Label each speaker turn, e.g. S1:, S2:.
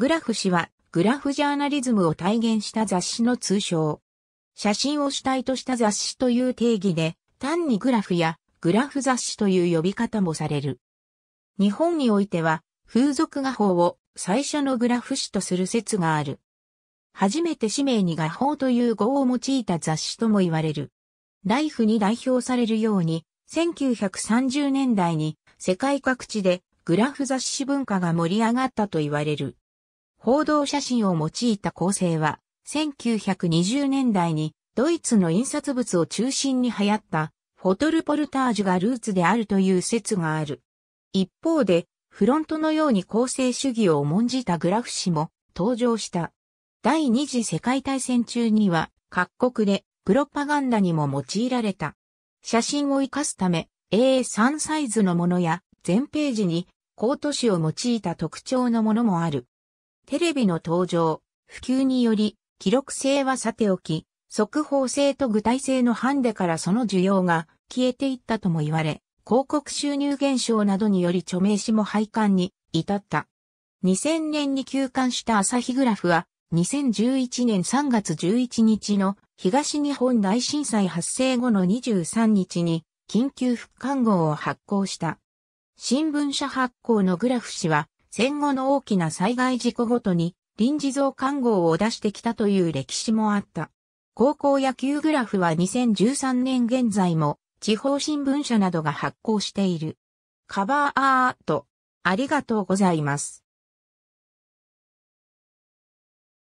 S1: グラフ氏は、グラフジャ
S2: ーナリズムを体現した雑誌の通称。写真を主体とした雑誌という定義で、単にグラフやグラフ雑誌という呼び方もされる。日本においては、風俗画法を最初のグラフ誌とする説がある。初めて氏名に画法という語を用いた雑誌とも言われる。ライフに代表されるように、1930年代に世界各地でグラフ雑誌文化が盛り上がったと言われる。報道写真を用いた構成は、1920年代にドイツの印刷物を中心に流行ったフォトルポルタージュがルーツであるという説がある。一方で、フロントのように構成主義を重んじたグラフ紙も登場した。第二次世界大戦中には各国でプロパガンダにも用いられた。写真を活かすため A3 サイズのものや全ページにコート紙を用いた特徴のものもある。テレビの登場、普及により、記録性はさておき、速報性と具体性のハンデからその需要が消えていったとも言われ、広告収入減少などにより著名詞も廃刊に至った。2000年に休刊した朝日グラフは、2011年3月11日の東日本大震災発生後の23日に緊急復刊号を発行した。新聞社発行のグラフ紙は戦後の大きな災害事故ごとに臨時増刊号を出してきたという歴史もあった。高校野球グラフは2013年現在も地方新聞社などが発行している。カバーアー
S1: ト。ありがとうございます。